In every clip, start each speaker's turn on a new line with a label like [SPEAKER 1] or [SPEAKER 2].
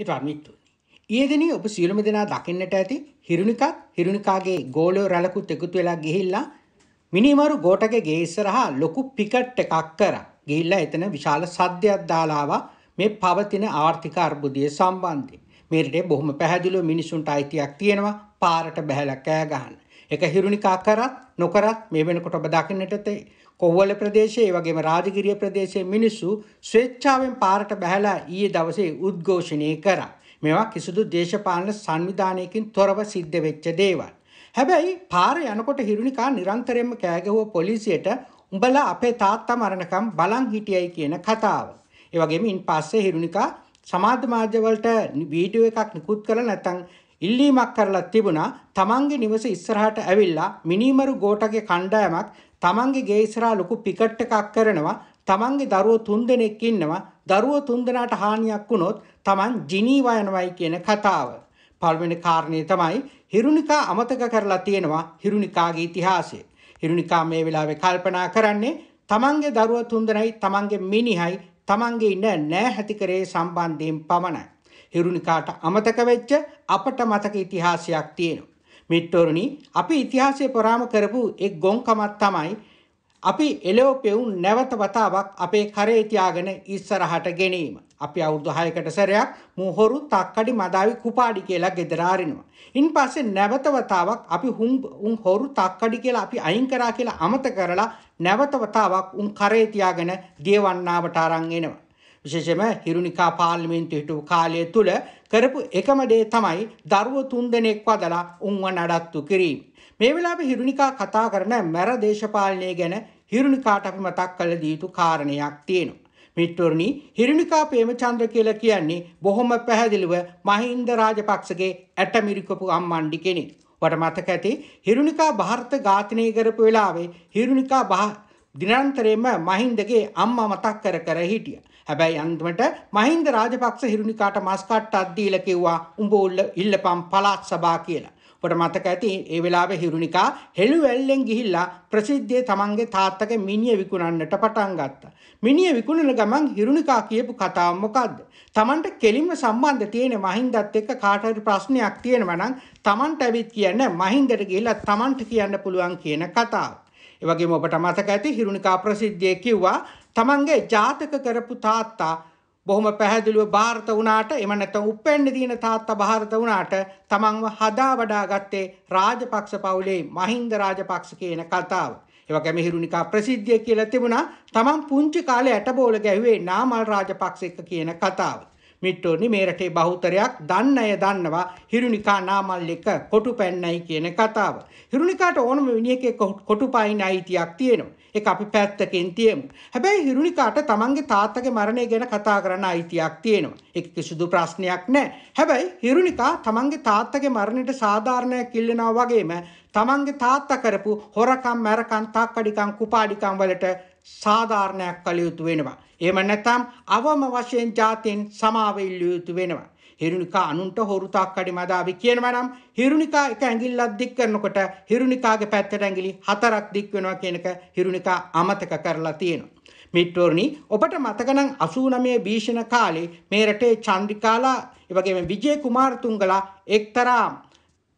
[SPEAKER 1] හිතවර්මිත්තුනි. ඒදනී ඔබ සියලුම දෙනා දකින්නට ඇති හිරුණිකක් හිරුණිකාගේ ගෝලයෝ රැලකුත් එකතු වෙලා ගිහිල්ලා මිනිමරු ගෝටගේ ගේ ඉස්සරහා ලොකු පිකට් එකක් කරා. ගිහිල්ලා එතන විශාල සද්දයක් දාලා මේ පවතින ආර්ථික අර්බුදය සම්බන්ධයෙන්. මේ රටේ බොහොම පැහැදිලිව මිනිසුන්ට අයිතියක් තියෙනවා පාරට බහැලා කෑ ගහන්න. එක හිරුණිකා කරත් නොකරත් මේ වෙනකොට ඔබ දකින්නට කොව්වල ප්‍රදේශයේ වගේම රාජගිරිය ප්‍රදේශයේ මිනිස්සු ස්වේච්ඡාවෙන් පාරට බැහැලා ඊයේ දවසේ උද්ඝෝෂණය කරා. මේවා කිසිදු දේශපාලන සංවිධානයකින් තොරව සිද්ධ වෙච්ච දේවල්. හැබැයි පාර යනකොට හිරුණිකා නිරන්තරයෙන්ම කෑගහුව පොලිසියට උඹලා අපේ තාත්තා මරණකම් බලන් හිටියයි කියන කතාව. ඒ වගේම ඉන් පස්සේ හිරුණිකා සමාජ මාධ්‍ය වලට වීඩියෝ එකක් නිකුත් කරලා නැත්නම් ඉල්ලීමක් කරලා තිබුණා තමන්ගේ නිවස ඉස්සරහට ඇවිල්ලා මිනිමරු ගෝටගේ කණ්ඩායමක් තමන්ගේ ගේ ඉස්සරහා ලොකු පිකට් එකක් කරනවා තමන්ගේ දරුවෝ තුන්දෙනෙක් ඉන්නවා දරුවෝ තුන්දෙනාට හානියක් වුණොත් තමන් ජිනීවා යනවායි කියන කතාව. පළවෙනි කාරණේ තමයි හිරුනිකා අමතක කරලා තියෙනවා හිරුනිකාගේ ඉතිහාසය. හිරුනිකා මේ වෙලාවේ කල්පනා කරන්නේ තමන්ගේ දරුවෝ තුන්දෙනයි තමන්ගේ මිනිහයි තමන්ගේ ඉන්න නෑ හැතිකරේ සම්බන්ධයෙන් පමණයි. හිරුණිකාට අමතක වෙච්ච අපට මතක ඉතිහාසයක් තියෙනවා. මිට්ටෝරුණි අපි ඉතිහාසයේ පොරාම කරපු එක් ගොංකමක් තමයි අපි එලෝපෙවුන් නැවත වතාවක් අපේ කරේ තියාගෙන ඉස්සරහට ගෙනීම. අපි අවුරුදු 6කට සැරයක් මෝහරු තක්කඩි මදාවි කුපාඩි කියලා ගෙදර ආරිනවා. ඉන්පස්සේ නැවත වතාවක් අපි හුම් උන් හොරු තක්කඩි කියලා අපි අයින් කරා කියලා අමතක කරලා නැවත වතාවක් උන් කරේ තියාගෙන දියවන්නාවට අරන් එනවා. විශේෂම හිරුනිකා පාර්ලිමේන්තු හිටපු කාලය තුල කරපු එකම දේ තමයි දරුවෝ තුන්දෙනෙක් වදලා උන්ව නඩත්තු කිරීම. මේ වෙලාවේ හිරුනිකා කතා කරන මර දේශපාලනය ගැන හිරුනිකාට අපි මතක් කළ දී යුතු කාරණයක් තියෙනවා. මිත්‍රෝනි හිරුනිකා ප්‍රේමචන්ද්‍ර කියලා කියන්නේ බොහොම පැහැදිලිව මහින්ද රාජපක්ෂගේ ඇටමිරිකපු අම්මණ්ඩි කෙනෙක්. වට මතක ඇති හිරුනිකා ಭಾರತ ඝාතනය කරපු වෙලාවේ හිරුනිකා දිනන්තරයෙන්ම මහින්දගේ අම්මා මතක් කර කර හිටියා. හැබැයි අන්තිමට මහින්ද රාජපක්ෂ හිරුනිකාට මස් කට්ටක් දීලා කිව්වා උඹ ඉල්ලපම් පළාත් සභා කියලා. ඔබට මතක ඇති ඒ වෙලාවේ හිරුනිකා හෙළුවැල්ලෙන් ගිහිල්ලා ප්‍රසිද්ධියේ තමන්ගේ තාත්තගේ මිනිය විකුණන්නට පටන් ගත්තා. මිනිය විකුණන ගමන් හිරුනිකා කියපු කතාව මොකද්ද? තමන්ට කෙලින්ම සම්බන්ධ තියෙන මහින්දත් එක්ක කාට ප්‍රශ්නයක් තියෙනවා නම් තමන්ට ඇවිත් කියන්න මහින්දට ගිහිල්ලා තමන්ට කියන්න පුළුවන් කියන කතාව. ඒ වගේම ඔබට මතක ඇති හිරුනිකා ප්‍රසිද්ධියේ කිව්වා තමන්ගේ ජාතක කරපු තාත්තා බොහොම පැහැදිලිව භාරත වුණාට එම නැත්නම් උප්පැන්න දින තාත්තා භාරත වුණාට තමන්ව හදා වඩා ගත්තේ රාජපක්ෂ පවුලේ මහින්ද රාජපක්ෂ කියන කතාව. ඒවගේ මිහිරුනිකා ප්‍රසිද්ධිය කියලා තිබුණා. තමන් පුංචි කාලේ ඇටබෝල ගැහුවේ නාමල් රාජපක්ෂ එක්ක කියන කතාව. මිට්ටෝනි මේ රටේ බහුතරයක් දන්න අය දන්නවා හිරුනිකා නාමල් එක කොටු පැන්නයි කියන කතාව. හිරුනිකාට ඕනම විනියකේ කොටු පයින් අයිතියක් තියෙනවා. එක අපි පැත්තකින් තියමු. හැබැයි හිරුණිකාට තමන්ගේ තාත්තගේ මරණය ගැන කතා කරන්න අයිතියක් තියෙනවා. ඒක කිසිදු ප්‍රශ්නයක් නැහැ. හැබැයි හිරුණිකා තමන්ගේ තාත්තගේ මරණයට සාධාරණයක් ඉල්ලනවා වගේම තමන්ගේ තාත්තා කරපු හොරකම්, මරකම්, තාක්කඩිකම්, කුපාඩිකම් වලට සාධාරණයක් කළ යුතු වෙනවා. එහෙම නැත්නම් අවම වශයෙන් ජාතින් සමාව ඉල්ලිය යුතු වෙනවා. හිරුණිකා අනුන්ට හොරුතාක් කඩි මදාවි කියනවා නම් හිරුණිකා එක ඇඟිල්ලක් දික් කරනකොට හිරුණිකාගේ පැත්තට ඇඟිලි හතරක් දික් වෙනවා කියනක හිරුණිකා අමතක කරලා තියෙනවා. මිට්ටෝර්නි ඔබට මතක නම් 89 භීෂණ කාලේ මේ රටේ චන්ද්‍රිකාලා එවැගේම විජේ කුමාරතුංගලා එක්තරා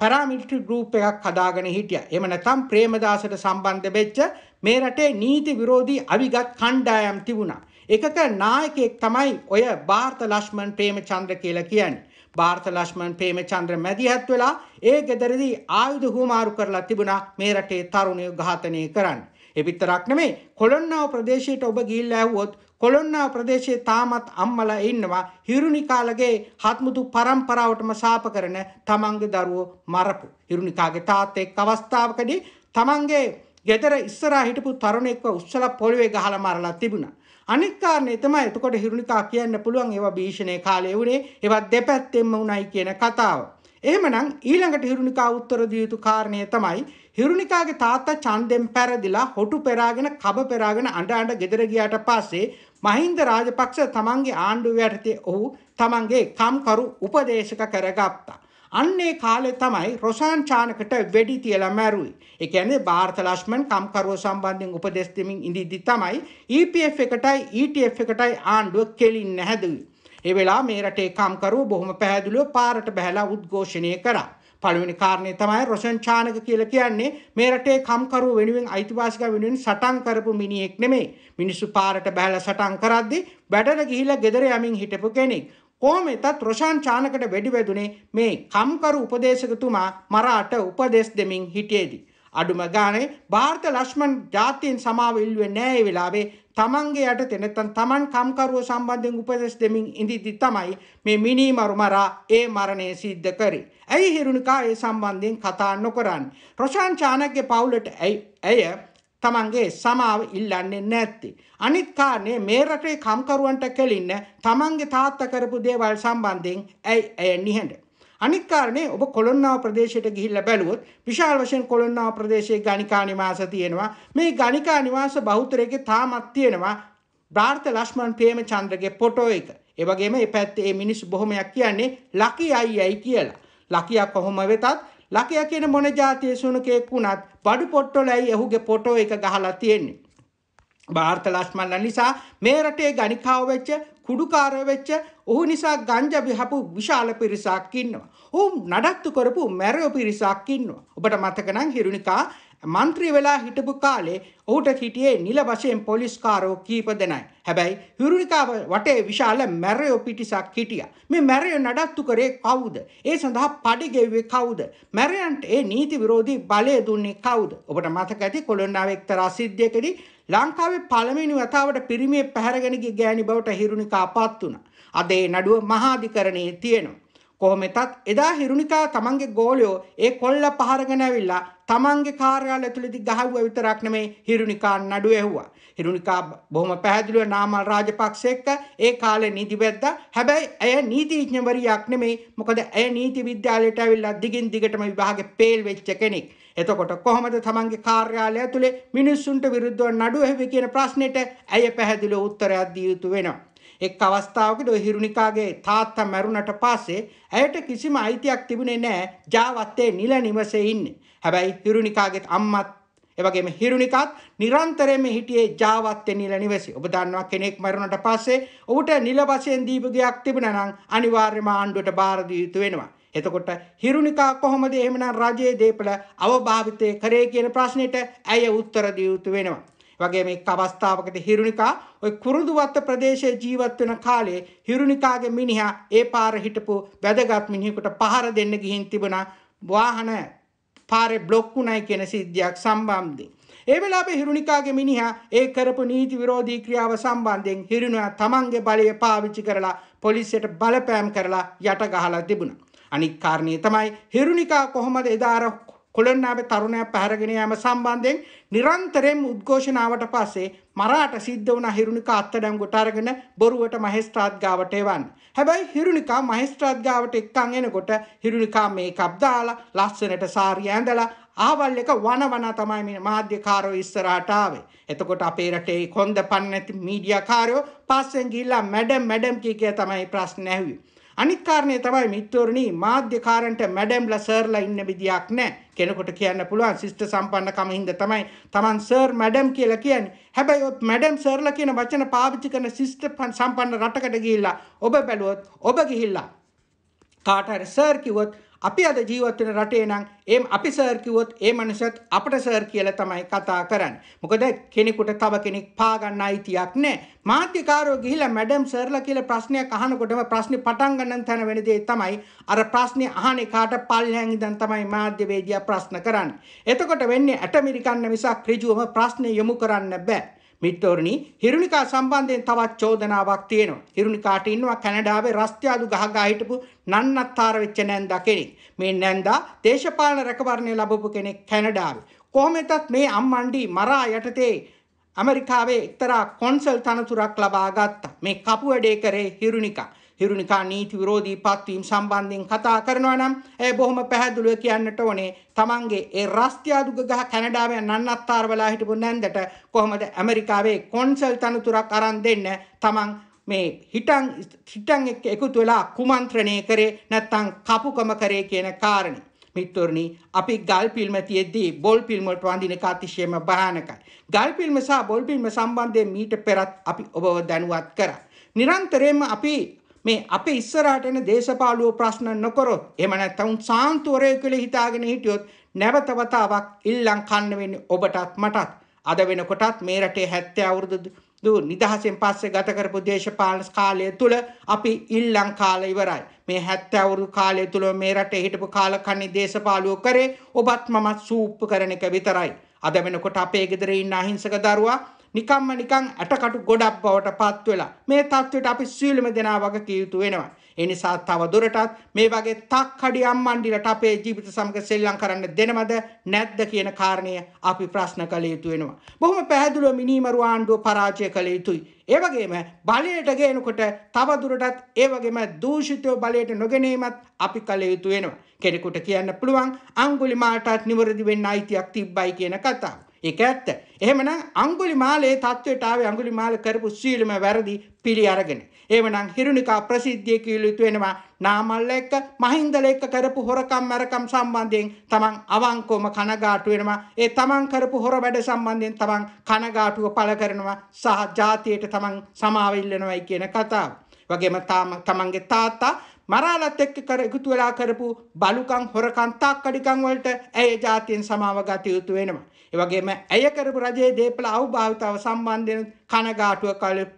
[SPEAKER 1] පැරාමිලිටරි ගෲප් එකක් හදාගෙන හිටියා. එහෙම නැත්නම් ප්‍රේමදාසට සම්බන්ධ වෙච්ච මේ රටේ නීති විරෝධී අවිගත් කණ්ඩායම් තිබුණා. එකක නායකයෙක් තමයි ඔය භාර්ත ලක්ෂ්මන් ප්‍රේමචන්ද්‍ර කියලා කියන්නේ. භාර්ත ලක්ෂ්මන් ප්‍රේමචන්ද්‍ර මැදිහත් වෙලා ඒ ගෙදරදී ආයුධ හුවමාරු කරලා තිබුණා මේ රටේ තරුණයෝ ඝාතනය කරන්න. ඒ විතරක් නෙමෙයි කොළොන්නාව ප්‍රදේශයට ඔබ ගිහිල්ලා ඇහුවොත් කොළොන්නාව ප්‍රදේශයේ තාමත් අම්මලා ඉන්නවා හිරුනිකාලගේ හත්මුතු පරම්පරාවටම ශාප කරන තමන්ගේ දරුවෝ මරපු. හිරුනිකාගේ තාත්තා එක් අවස්ථාවකදී තමන්ගේ ගෙදර ඉස්සරහා හිටපු තරුණෙක්ව උස්සලා පොළවේ ගහලා මරලා තිබුණා. අනිත් කාරණේ තමයි එතකොට හිරුලිකා කියන්න පුළුවන් ඒවා භීෂණේ කාලේ වුණේ ඒවත් දෙපැත්තෙන්ම උණයි කියන කතාව. එහෙමනම් ඊළඟට හිරුනිකා උත්තර දිය යුතු කාරණය තමයි හිරුනිකාගේ තාත්තා ඡන්දෙන් පැරදිලා හොටු පෙරාගෙන කබ පෙරාගෙන අඬ අඬ ගෙදර ගියාට පස්සේ මහින්ද රාජපක්ෂ තමන්ගේ ආණ්ඩුව යටතේ ඔහු තමන්ගේ කම්කරු උපදේශක කරගත්තා. අන්නේ කාලේ තමයි රොසාන් චානකට වෙඩි තියලා මැරුවේ. ඒ කියන්නේ ಭಾರತ ලක්ෂ්මන් කම්කරුව සම්බන්ධයෙන් උපදෙස් දෙමින් ඉඳිද්දි තමයි EPF එකටයි ETF එකටයි ආණ්ඩුව කෙලින්න හැදුවේ. ඒ වෙලාව මේ රටේ කම්කරුව බොහොම පැහැදිලිව පාරට බහැලා උද්ඝෝෂණය කරා. පළවෙනි කාරණය තමයි රොෂන් චානක කියලා කියන්නේ මේ රටේ කම්කරුව වෙනුවෙන් අයිතිවාසික වෙනුවෙන් සටන් කරපු මිනිහෙක් නෙමෙයි. මිනිස්සු පාරට බහැලා සටන් කරද්දී වැඩට ගිහිලා ගෙදර යමින් හිටපු කෙනෙක්. කොහොම වෙතත් රොෂාන් චානකට වෙඩි වැදුනේ මේ කම්කරු උපදේශකතුමා මරාට උපදෙස් දෙමින් හිටියේදී. අඩුම ගානේ භාර්ත ලක්ෂ්මන් ජාතීන් සමාව ඉල්ලුවේ නෑ ඒ වෙලාවේ තමන්ගේ යටතේ නැත්තම් තමන් කම්කරුව සම්බන්ධයෙන් උපදෙස් දෙමින් ඉඳිද්දි තමයි මේ මිනී මරු මරා ඒ මරණය සිද්ධ කරේ. ඇයි හිරුණිකා ඒ සම්බන්ධයෙන් කතා නොකරන්නේ? රොෂාන් චානක්ගේ පවුලට ඇයි ඇය තමන්ගේ සමාව ඉල්ලන්නේ නැත්තේ. අනිත් කාරණේ මේ රටේ කම්කරුවන්ට කෙලින්න තමන්ගේ තාත්තා කරපු දේවල් සම්බන්ධයෙන් ඇයි ඇය නිහඬ. අනිත් කාරණේ ඔබ කොළොන්නාව ප්‍රදේශයට ගිහිල්ලා බැලුවොත් විශාල වශයෙන් කොළොන්නාව ප්‍රදේශයේ ගණිකා නිවාස තියෙනවා. මේ ගණිකා නිවාස බහුතරයේ තාමත් තියෙනවා. භාර්ත ලක්ෂ්මන් ප්‍රේමචන්ද්‍රගේ ෆොටෝ එක. ඒ වගේම මේ පැත්තේ මේ මිනිස්සු බොහොමයක් කියන්නේ ලකි අයියයි කියලා. ලකියා කොහොම වෙතත් ලකයා කියන මොන જાතියේ සුණුකෙක් වුණත් බඩු පොට්ටොලයි එහුගේ ෆොටෝ එක ගහලා තියෙන්නේ. භාර්ත ලස්මල්ලා නිසා මේ රටේ ගණිකාව වෙච්ච කුඩුකාරය වෙච්ච ඔහු නිසා ගංජා විහපු විශාල පිරිසක් ඉන්නවා. ඔහු නඩත්තු කරපු මැරයෝ පිරිසක් ඉන්නවා. ඔබට මතක නම් හිරුනිකා මන්ත්‍රී වෙලා හිටපු කාලේ ඔහුට හිටියේ නිල වශයෙන් පොලිස්කාරෝ කීප දෙනයි. හැබැයි හිරුණිකාව වටේ විශාල මැරයෝ පිටිසක් හිටියා. මේ මැරයෝ නඩත්තු කරේ කවුද? ඒ සඳහා පඩි ගෙව්වේ කවුද? මැරයන්ට ඒ නීති විරෝධී බලය දුන්නේ කවුද? ඔබට මතක ඇති කොළොන්නාවේ එක්තරා සිද්ධියකදී ලංකාවේ පළමුවෙනි වතාවට පිරිමේ පැහැරගෙන ගිය ගෑණි බවට හිරුණිකා පත් වුණා. අද ඒ නඩුව මහාධිකරණයේ තියෙනවා. කොහොමෙතත් එදා හිරුණිකා තමන්ගේ ගෝලයෝ ඒ කොල්ල පහරගෙන ඇවිල්ලා තමන්ගේ කාර්යාල ඇතුළේදී ගහවුවා විතරක් නෙමෙයි හිරුනිකා නඩු ඇහුවා. හිරුනිකා බොහොම පැහැදිලිව නාමල් රාජපක්ෂ එක්ක ඒ කාලේ නිදි වැද්දා. හැබැයි ඇය නීතිඥවරියක් නෙමෙයි. මොකද ඇය නීති විද්‍යාලයට ඇවිල්ලා දිගින් දිගටම විභාගේ පේල් වෙච්ච කෙනෙක්. එතකොට කොහොමද තමන්ගේ කාර්යාලය ඇතුලේ මිනිස්සුන්ට විරුද්ධව නඩු ඇහුවේ කියන ප්‍රශ්නෙට ඇය පැහැදිලිව උත්තරයක් දිය යුතු වෙනවා. එක් අවස්ථාවකට ඔය හිරුණිකාගේ තාත්තා මැරුණට පස්සේ ඇයට කිසිම අයිතියක් තිබුණේ නැහැ ජාවත්තේ නිල නිවසේ ඉන්නේ. හැබැයි හිරුණිකාගේ අම්මත් එවගේම හිරුණිකාත් නිරන්තරයෙන්ම හිටියේ ජාවත්තේ නිල නිවසේ. ඔබ දන්නවා කෙනෙක් මැරුණට පස්සේ ඔහුට නිල වශයෙන් දීපු ගයක් තිබුණා නම් අනිවාර්යයෙන්ම ආණ්ඩුවට බාර දිය යුතු වෙනවා. එතකොට හිරුණිකා කොහොමද එහෙමනම් රජයේ දේපළ අවභාවිතය කරේ කියන ප්‍රශ්නෙට ඇය උත්තර දිය යුතු වෙනවා. වගේ මේ අවස්ථාවකට හිරුණිකා ඔය කුරුඳුවත්ත ප්‍රදේශයේ ජීවත් වෙන කාලේ හිරුණිකාගේ මිනිහා ඒ පාර හිටපු වැදගත් මිනිහෙකුට පහර දෙන්න ගිහින් තිබුණා වාහන පාරේ බ්ලොක් වුණයි කියන සිද්ධියක් සම්බන්ධයෙන්. ඒ වෙලාවේ හිරුණිකාගේ මිනිහා ඒ කරපු නීති විරෝධී ක්‍රියාව සම්බන්ධයෙන් හිරුණා තමන්ගේ බලය පාවිච්චි කරලා පොලිසියට බලපෑම් කරලා යට ගහලා තිබුණා. අනික් කාරණේ තමයි හිරුණිකා කොහොමද එදා කොළොන්නාවේ තරුණයා පැහැරගෙන යාම සම්බන්ධයෙන් නිරන්තරයෙන් උද්ඝෝෂණාවට පස්සේ මරාට සිද්ධ වුණ හිරුණිකා අත්අඩංගුවට අරගෙන බොරුවට මහේස්ත්‍රාත් ගාවට එවන්න. හැබැයි හිරුණිකා මහේස්ත්‍රාත් ගාවට එක්කන් එනකොට හිරුණිකා මේකප් දාලා ලස්සනට සාරිය ඇඳලා ආවල් එක වනවන තමයි මේ මාධ්‍යකාරෝ ඉස්සරහට ආවේ. එතකොට අපේ රටේ කොන්ද පන්නේ නැති මීඩියාකාරයෝ පස්සෙන් ගිහිල්ලා මැඩම් මැඩම් කිය කිය තමයි ප්‍රශ්න ඇහුවේ. අනිත් කාරණේ තමයි මිත්‍රෝරණි මාධ්‍යකාරන්ට මැඩම්ලා සර්ලා ඉන්න විදියක් නැහැ. කෙනෙකුට කියන්න පුළුවන් ශිෂ්ට සම්පන්නකම හින්දා තමයි Taman සර් මැඩම් කියලා කියන්නේ. හැබැයි ඔය මැඩම් සර්ලා කියන වචන පාවිච්චි කරන ශිෂ්ට සම්පන්න රටකට ගිහිල්ලා ඔබ බැලුවොත් ඔබ ගිහිල්ලා කාට හරි සර් කිව්වොත් අපි අද ජීවත් වෙන රටේ නම් එම් අපි සර් කිව්වොත් ඒ මනුස්සයත් අපට සර් කියලා තමයි කතා කරන්නේ. මොකද කෙනෙකුට තව කෙනෙක් පා ගන්න අයිතියක් නැහැ. මාධ්‍යකාරෝ ගිහිලා මැඩම් සර්ලා කියලා ප්‍රශ්නයක් අහනකොටම ප්‍රශ්නේ පටන් ගන්න තැන වෙන දේ තමයි අර ප්‍රශ්නේ අහන එකාට පල්ලෙන් ඉඳන් තමයි මාධ්‍යවේදියා ප්‍රශ්න කරන්නේ. එතකොට වෙන්නේ ඇටමිරිකන්න මිසක් ඍජුවම ප්‍රශ්නේ යොමු කරන්න බෑ. මිත්‍රෝරණි හිරුනිකා සම්බන්ධයෙන් තවත් චෝදනාවක් තියෙනවා. හිරුනිකාට ඉන්නවා කැනඩාවේ රස්තියාදු ගහගා හිටපු නන්නත්තර වෙච්ච නැන්දා කෙනෙක්. මේ නැන්දා දේශපාලන රැකවරණය ලැබපු කෙනෙක් කැනඩාවේ. කොහොමදත් මේ අම්මණ්ඩි මරා යටතේ ඇමරිකාවේ එක්තරා කොන්සල් තනතුරක් ලබා ගත්තා. මේ කපු වැඩේ කරේ හිරුනිකා. හිරුනිකා නීති විරෝධී පත්වීම් සම්බන්ධයෙන් කතා කරනවා නම් ඇය බොහොම පැහැදිලිව කියන්නට ඕනේ තමන්ගේ ඒ රස්තියාදුක ගහ කැනඩාවේ නන්නත්තාර වෙලා හිටපු නැන්දට කොහොමද ඇමරිකාවේ කොන්සල් තනතුරක් අරන් දෙන්න තමන් මේ හිටන් හිටන් එක්ක එකතු වෙලා කුමන්ත්‍රණය කරේ නැත්නම් කපුකම කරේ කියන කාරණේ මිත්තුරණි අපි ගල් පිල්ම තියෙද්දී බොල් පිල්මට වඳින එක අතිශයම භයානකයි. ගල් පිල්ම සහ බොල් පිල්ම සම්බන්ධයෙන් මීට පෙරත් අපි ඔබව දැනුවත් කරා. නිරන්තරයෙන්ම අපි මේ අපේ ඉස්සරහට එන දේශපාලුවෝ ප්‍රශ්න නොකරොත් එහෙම නැත්නම් සාන්තුවරය කියලා හිතාගෙන හිටියොත් නැවත වතාවක් ඉල්ලන් කන්න වෙන්නේ ඔබටත් මටත් අද වෙනකොටත් මේ රටේ 70 අවුරුදු දු නිදහසෙන් පස්සේ ගත කරපු දේශපාලන කාලය තුල අපි ඉල්ලන් කාලය ඉවරයි. මේ 70 අවුරුදු කාලය තුල මේ රටේ හිටපු කාලකන්ණි දේශපාලුවෝ කරේ ඔබත් මමත් සූප්පු කරන එක විතරයි. අද වෙනකොට අපේ ගෙදර ඉන්න අහිංසක දරුවා නිකම්ම නිකං ඇටකටු ගොඩක් බවට පත් වෙලා මේ තත්ත්වයට අපි සීලම දෙනා වගේ කිය යුතු වෙනවා. ඒ නිසා තව දුරටත් මේ වගේ තක්කඩි අම්මන්ඩිලට අපේ ජීවිත සමග සෙල්ලම් කරන්න දෙනවද නැද්ද කියන කාරණය අපි ප්‍රශ්න කළ යුතු වෙනවා. බොහොම පැහැදිලිව මිනීමරු ආණ්ඩුව පරාජය කළ යුතුයි. ඒ වගේම බලයට ගේනකොට තව දුරටත් ඒ වගේම දූෂිතව බලයට නොගෙනීමත් අපි කළ යුතු වෙනවා. කෙනෙකුට කියන්න පුළුවන් අංගුලිමාටත් නිවැරදි වෙන්න අයිතියක් තිබ්බයි කියන කතාව. ඒක ඇත්ත. එහෙමනම් අඟුලිමාලේ தത്വයට ආවේ අඟුලිමාල කරපු සීලම වැරදි පිළි අරගෙන. එහෙමනම් හිරුනිකා ප්‍රසිද්ධිය කියලා යුතු වෙනවා. නාමල් එක්ක මහින්දල එක්ක කරපු හොරකම් මරකම් සම්බන්ධයෙන් තමන් අවංකවම කනගාටු වෙනවා. ඒ තමන් කරපු හොර වැඩ සම්බන්ධයෙන් තමන් කනගාටුව පළ කරනවා සහ ජාතියට තමන් සමාව ඉල්ලනවායි කියන කතාව. වගේම තමන්ගේ තාත්තා මරාලත් එක්ක කර එකතු වෙලා කරපු බලුකම් හොරකම් තාක්කඩිකම් වලට ඇය ජාතියෙන් සමාව ගත යුතු වෙනවා. ඒ වගේම ඇය කරපු රජයේ දේපල අවභාවිතාව සම්බන්ධයෙන් කනගාටුව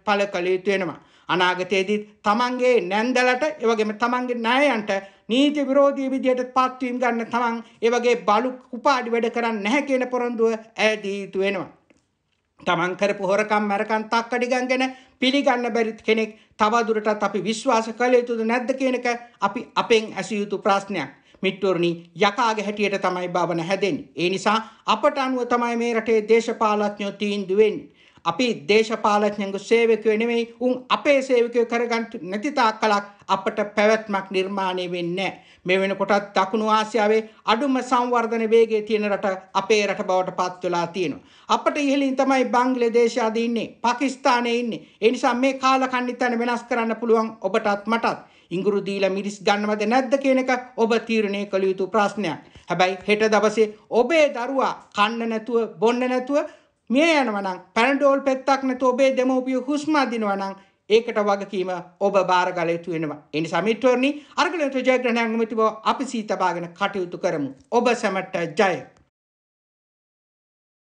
[SPEAKER 1] පළ කළ යුතු වෙනවා. අනාගතයේදීත් තමන්ගේ නැන්දලට එවගේම තමන්ගේ ණයයන්ට නීති විරෝධී විදියට පත්වීම් ගන්න තමන් ඒ වගේ බලු කුපාඩි වැඩ කරන්නේ නැහැ කියන පොරොන්දුව ඇදී යුතු වෙනවා. තමන් කරපු හොරකම් මරකම් තක්කඩිගම් ගැන පිළිගන්න බැරි කෙනෙක් තවදුරටත් අපි විශ්වාස කළ යුතුද නැද්ද කියන එක අපි අපෙන් ඇසිය යුතු ප්‍රශ්නයක්. මිට්ටෝරණි යකාගේ හැටියට තමයි භවන හැදෙන්නේ. ඒ නිසා අපට අනුව තමයි මේ රටේ දේශපාලඥයෝ තීන්දුව වෙන්නේ. අපි දේශපාලඥයන්ගු සේවකයෝ නෙමෙයි උන් අපේ සේවකයෝ කරගන්න නැති තාක්කලක් අපට පැවැත්මක් නිර්මාණය වෙන්නේ මේ වෙනකොටත් දකුණු ආසියාවේ අඩුම සංවර්ධන වේගයේ තියෙන රට අපේ රට බවට පත් වෙලා තියෙනවා. අපට ඉහළින් තමයි බංග්ලාදේශය ආදී ඉන්නේ, පාකිස්තානයේ ඉන්නේ. ඒ නිසා මේ කාලකන්නිතන වෙනස් කරන්න පුළුවන් ඔබටත් මටත්. ඉංගුරු දීලා මිරිස් ගන්නවද නැද්ද කියන එක ඔබ තීරණය කළ යුතු ප්‍රශ්නයක්. හැබැයි හෙට දවසේ ඔබේ දරුවා කන්න නැතුව බොන්න නැතුව මිය යනවා නම් පැනඩෝල් පෙත්තක් නැතුව ඔබේ දෙමව්පිය හුස්ම අදිනවා නම් ඒකට වගකීම ඔබ භාරගල යුතු වෙනවා. ඒ නිසා මිත්‍රෝනි අරගල යුතු ජයග්‍රහණ ඇඟුම තිබව අපි සීතබාගෙන කටයුතු කරමු. ඔබ සැමට ජය.